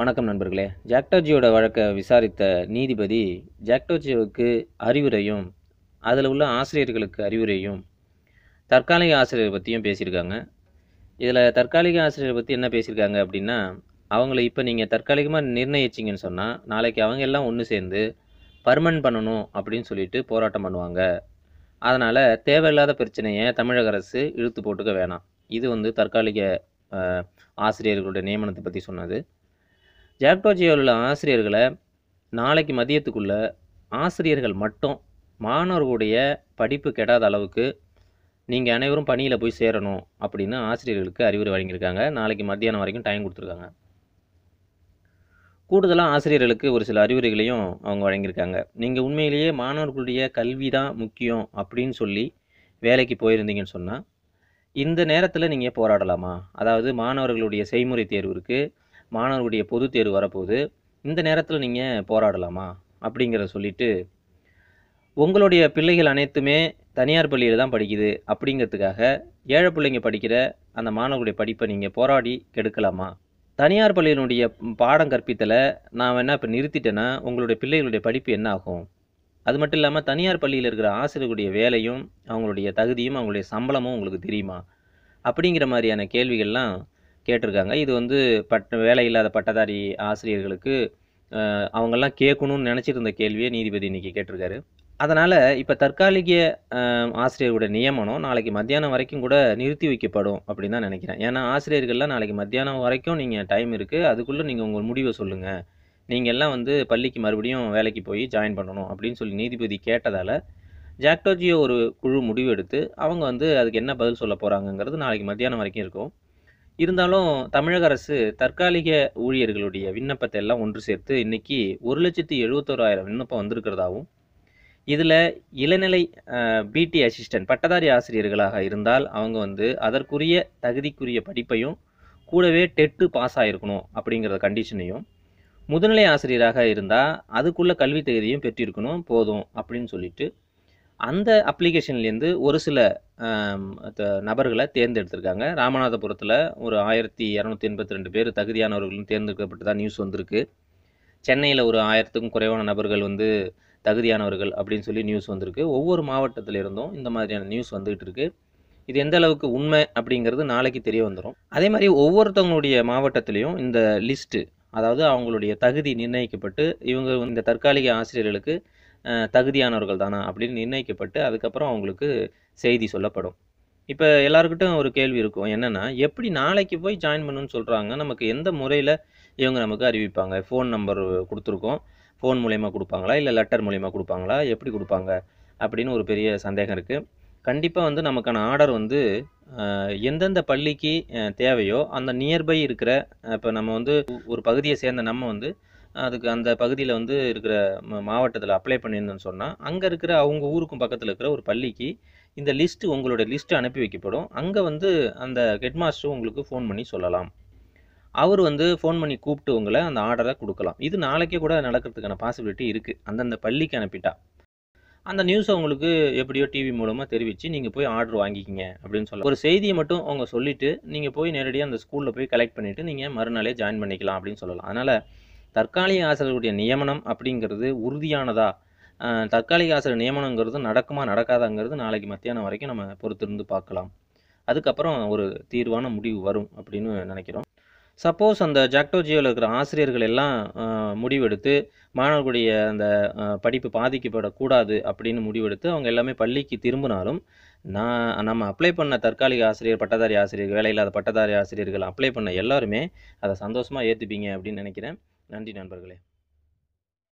வணக்கம் நண்பர்களே ஜாக்டோஜியோட வழக்கை விசாரித்த நீதிபதி ஜாக்டோஜியோவுக்கு அறிவுரையும் அதில் உள்ள ஆசிரியர்களுக்கு அறிவுரையும் தற்காலிக ஆசிரியர் பற்றியும் பேசியிருக்காங்க இதில் தற்காலிக ஆசிரியர் பற்றி என்ன பேசியிருக்காங்க அப்படின்னா அவங்கள இப்போ நீங்கள் தற்காலிகமாக நிர்ணயிச்சிங்கன்னு சொன்னால் நாளைக்கு அவங்க எல்லாம் ஒன்று சேர்ந்து பர்மன் பண்ணணும் அப்படின்னு சொல்லிட்டு போராட்டம் பண்ணுவாங்க அதனால் தேவையில்லாத பிரச்சனையை தமிழக அரசு இழுத்து போட்டுக்க வேணாம் இது வந்து தற்காலிக ஆசிரியர்களுடைய நியமனத்தை பற்றி சொன்னது ஜாக்டோஜியோவில் உள்ள ஆசிரியர்களை நாளைக்கு மதியத்துக்குள்ள ஆசிரியர்கள் மட்டும் மாணவர்களுடைய படிப்பு கெடாத அளவுக்கு நீங்கள் அனைவரும் பணியில் போய் சேரணும் அப்படின்னு ஆசிரியர்களுக்கு அறிவுரை வழங்கியிருக்காங்க நாளைக்கு மத்தியானம் வரைக்கும் டைம் கொடுத்துருக்காங்க கூடுதலாக ஆசிரியர்களுக்கு ஒரு சில அறிவுரைகளையும் அவங்க வழங்கியிருக்காங்க நீங்கள் உண்மையிலேயே மாணவர்களுடைய கல்வி தான் முக்கியம் அப்படின்னு சொல்லி வேலைக்கு போயிருந்தீங்கன்னு சொன்னால் இந்த நேரத்தில் நீங்கள் போராடலாமா அதாவது மாணவர்களுடைய செய்முறை தேர்வு இருக்குது மாணவர்களுடைய பொது தேர்வு வரப்போகுது இந்த நேரத்தில் நீங்கள் போராடலாமா அப்படிங்கிறத சொல்லிட்டு உங்களுடைய பிள்ளைகள் அனைத்துமே தனியார் பள்ளியில் தான் படிக்குது அப்படிங்கிறதுக்காக ஏழை பிள்ளைங்க படிக்கிற அந்த மாணவர்களுடைய படிப்பை நீங்கள் போராடி கெடுக்கலாமா தனியார் பள்ளியினுடைய பாடம் கற்பித்தலை நான் என்ன இப்போ நிறுத்திட்டேன்னா உங்களுடைய பிள்ளைகளுடைய படிப்பு என்ன ஆகும் அது மட்டும் இல்லாமல் தனியார் பள்ளியில் இருக்கிற ஆசிரியர்களுடைய வேலையும் அவங்களுடைய தகுதியும் அவங்களுடைய சம்பளமும் உங்களுக்கு தெரியுமா அப்படிங்கிற மாதிரியான கேள்விகள்லாம் கேட்டிருக்காங்க இது வந்து பட் வேலை இல்லாத பட்டதாரி ஆசிரியர்களுக்கு அவங்கெல்லாம் கேட்கணும்னு நினச்சிட்டு இருந்த கேள்வியை நீதிபதி இன்றைக்கி கேட்டிருக்காரு அதனால் இப்போ தற்காலிக ஆசிரியர்களுடைய நியமனம் நாளைக்கு மத்தியானம் வரைக்கும் கூட நிறுத்தி வைக்கப்படும் அப்படின்னு தான் நினைக்கிறேன் ஏன்னா ஆசிரியர்கள்லாம் நாளைக்கு மத்தியானம் வரைக்கும் நீங்கள் டைம் இருக்குது அதுக்குள்ளே நீங்கள் உங்கள் முடிவை சொல்லுங்கள் நீங்கள் எல்லாம் வந்து பள்ளிக்கு மறுபடியும் வேலைக்கு போய் ஜாயின் பண்ணணும் அப்படின்னு சொல்லி நீதிபதி கேட்டதால் ஜாக்டோஜியோ ஒரு குழு முடிவு எடுத்து அவங்க வந்து அதுக்கு என்ன பதில் சொல்ல போகிறாங்கங்கிறது நாளைக்கு மத்தியானம் வரைக்கும் இருக்கும் இருந்தாலும் தமிழக அரசு தற்காலிக ஊழியர்களுடைய விண்ணப்பத்தை எல்லாம் ஒன்று சேர்த்து இன்றைக்கி ஒரு லட்சத்தி எழுபத்தோராயிரம் விண்ணப்பம் வந்திருக்கிறதாகவும் இதில் இளநிலை பிடி அசிஸ்டன்ட் பட்டதாரி ஆசிரியர்களாக இருந்தால் அவங்க வந்து அதற்குரிய தகுதிக்குரிய படிப்பையும் கூடவே டெட்டு பாஸ் ஆகிருக்கணும் அப்படிங்கிற கண்டிஷனையும் முதுநிலை ஆசிரியராக இருந்தால் அதுக்குள்ள கல்வி தகுதியும் பெற்றிருக்கணும் போதும் அப்படின்னு சொல்லிட்டு அந்த அப்ளிகேஷன்லேருந்து ஒரு சில நபர்களை தேர்ந்தெடுத்திருக்காங்க ராமநாதபுரத்தில் ஒரு ஆயிரத்தி இரநூத்தி எண்பத்தி ரெண்டு பேர் தகுதியானவர்களும் தான் நியூஸ் வந்திருக்கு சென்னையில் ஒரு ஆயிரத்துக்கும் குறைவான நபர்கள் வந்து தகுதியானவர்கள் அப்படின்னு சொல்லி நியூஸ் வந்திருக்கு ஒவ்வொரு மாவட்டத்திலிருந்தும் இருந்தும் இந்த மாதிரியான நியூஸ் வந்துகிட்டு இருக்குது இது எந்த அளவுக்கு உண்மை அப்படிங்கிறது நாளைக்கு தெரிய வந்துடும் அதே மாதிரி ஒவ்வொருத்தவங்களுடைய மாவட்டத்திலையும் இந்த லிஸ்ட்டு அதாவது அவங்களுடைய தகுதி நிர்ணயிக்கப்பட்டு இவங்க இந்த தற்காலிக ஆசிரியர்களுக்கு தகுதியானவர்கள் தானா அப்படின்னு நிர்ணயிக்கப்பட்டு அதுக்கப்புறம் அவங்களுக்கு செய்தி சொல்லப்படும் இப்போ எல்லாருக்கிட்டும் ஒரு கேள்வி இருக்கும் என்னென்னா எப்படி நாளைக்கு போய் ஜாயின் பண்ணுன்னு சொல்கிறாங்க நமக்கு எந்த முறையில் இவங்க நமக்கு அறிவிப்பாங்க ஃபோன் நம்பர் கொடுத்துருக்கோம் ஃபோன் மூலயமா கொடுப்பாங்களா இல்லை லெட்டர் மூலயமா கொடுப்பாங்களா எப்படி கொடுப்பாங்க அப்படின்னு ஒரு பெரிய சந்தேகம் இருக்குது கண்டிப்பாக வந்து நமக்கான ஆர்டர் வந்து எந்தெந்த பள்ளிக்கு தேவையோ அந்த நியர்பை இருக்கிற இப்போ நம்ம வந்து ஒரு பகுதியை சேர்ந்த நம்ம வந்து அதுக்கு அந்த பகுதியில் வந்து இருக்கிற மாவட்டத்தில் அப்ளை பண்ணியிருந்தேன்னு சொன்னால் அங்கே இருக்கிற அவங்க ஊருக்கும் பக்கத்தில் இருக்கிற ஒரு பள்ளிக்கு இந்த லிஸ்ட்டு உங்களுடைய லிஸ்ட்டு அனுப்பி வைக்கப்படும் அங்கே வந்து அந்த ஹெட்மாஸ்டரும் உங்களுக்கு ஃபோன் பண்ணி சொல்லலாம் அவர் வந்து ஃபோன் பண்ணி கூப்பிட்டு உங்களை அந்த ஆர்டரை கொடுக்கலாம் இது நாளைக்கே கூட நடக்கிறதுக்கான பாசிபிலிட்டி இருக்குது அந்தந்த பள்ளிக்கு அனுப்பிட்டா அந்த நியூஸை உங்களுக்கு எப்படியோ டிவி மூலமாக தெரிவித்து நீங்கள் போய் ஆர்டர் வாங்கிக்கிங்க அப்படின்னு சொல்லலாம் ஒரு செய்தியை மட்டும் அவங்க சொல்லிவிட்டு நீங்கள் போய் நேரடியாக அந்த ஸ்கூலில் போய் கலெக்ட் பண்ணிவிட்டு நீங்கள் மறுநாளே ஜாயின் பண்ணிக்கலாம் அப்படின்னு சொல்லலாம் அதனால் தற்காலிக ஆசிரியர்களுடைய நியமனம் அப்படிங்கிறது உறுதியானதா தற்காலிக ஆசிரியர் நியமனங்கிறது நடக்குமா நடக்காதாங்கிறது நாளைக்கு மத்தியானம் வரைக்கும் நம்ம பொறுத்திருந்து பார்க்கலாம் அதுக்கப்புறம் ஒரு தீர்வான முடிவு வரும் அப்படின்னு நினைக்கிறோம் சப்போஸ் அந்த ஜாக்டோஜியோவில் இருக்கிற ஆசிரியர்கள் எல்லாம் முடிவெடுத்து மாணவர்களுடைய அந்த படிப்பு பாதிக்கப்படக்கூடாது அப்படின்னு முடிவெடுத்து அவங்க எல்லாமே பள்ளிக்கு திரும்பினாலும் நான் நம்ம அப்ளை பண்ண தற்காலிக ஆசிரியர் பட்டதாரி ஆசிரியர் வேலை இல்லாத பட்டதாரி ஆசிரியர்கள் அப்ளை பண்ண எல்லாருமே அதை சந்தோஷமாக ஏற்றுப்பீங்க அப்படின்னு நினைக்கிறேன் நன்றி நண்பர்களே